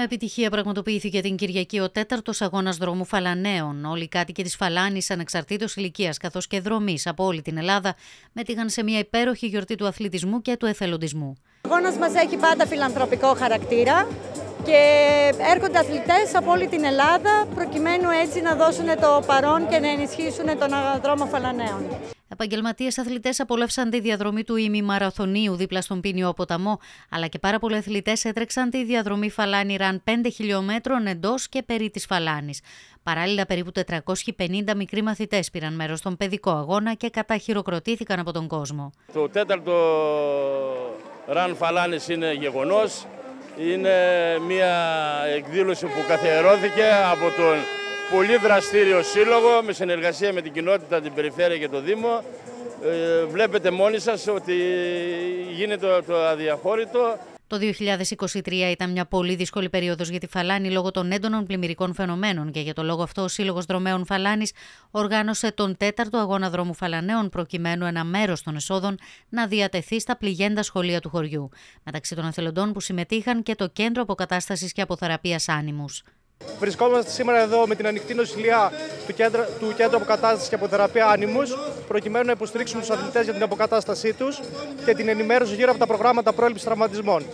Με επιτυχία πραγματοποιήθηκε την Κυριακή ο τέταρτος αγώνας δρόμου Φαλανέων. Όλοι οι κάτοικοι της Φαλάνης, ανεξαρτήτως ηλικίας καθώς και δρομής από όλη την Ελλάδα, μετήγαν σε μια υπέροχη γιορτή του αθλητισμού και του εθελοντισμού. Ο αγώνας μας έχει πάντα φιλανθρωπικό χαρακτήρα και έρχονται αθλητές από όλη την Ελλάδα προκειμένου έτσι να δώσουν το παρόν και να ενισχύσουν τον δρόμο Φαλανέων. Επαγγελματίες αθλητές απολαύσαν τη διαδρομή του ημιμαραθωνίου δίπλα στον Πίνιο Ποταμό, αλλά και πάρα πολλοί αθλητές έτρεξαν τη διαδρομή Φαλάνη Ραν 5 χιλιόμετρων εντός και περί της Φαλάνης. Παράλληλα, περίπου 450 μικροί μαθητές πήραν μέρος στον παιδικό αγώνα και καταχειροκροτήθηκαν από τον κόσμο. Το τέταρτο Ραν Φαλάνης είναι γεγονός. Είναι μια εκδήλωση που καθιερώθηκε από τον πολύ δραστήριο σύλλογο με συνεργασία με την κοινότητα, την περιφέρεια και το Δήμο. Ε, βλέπετε μόνοι σας ότι γίνεται το αδιαχώρητο. Το 2023 ήταν μια πολύ δύσκολη περίοδος για τη Φαλάνη λόγω των έντονων πλημμυρικών φαινομένων και για το λόγο αυτό ο Σύλλογος Δρομέων Φαλάνης οργάνωσε τον τέταρτο αγώνα δρόμου Φαλανέων προκειμένου ένα μέρος των εσόδων να διατεθεί στα πληγέντα σχολεία του χωριού. Μεταξύ των εθελοντών που συμμετείχαν και το Κέντρο Αποκατάστασης και Αποθεραπείας Άνιμου. Βρισκόμαστε σήμερα εδώ με την ανοιχτή νοσηλεία του Κέντρου, του κέντρου Αποκατάστασης και Αποθεραπεία Άνιμου, προκειμένου να υποστηρίξουμε τους αθλητές για την αποκατάστασή τους και την ενημέρωση γύρω από τα προγράμματα πρόληψης τραυματισμών.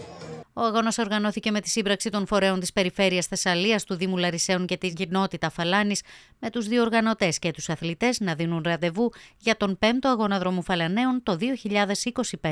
Ο αγώνας οργανώθηκε με τη σύμπραξη των φορέων της Περιφέρειας Θεσσαλίας, του Δήμου Λαρισαίων και τη κοινότητα Φαλάνης, με τους δύο και τους αθλητές να δίνουν ραντεβού για τον 5ο Αγώνα Δρόμου Φαλανέων το 2025.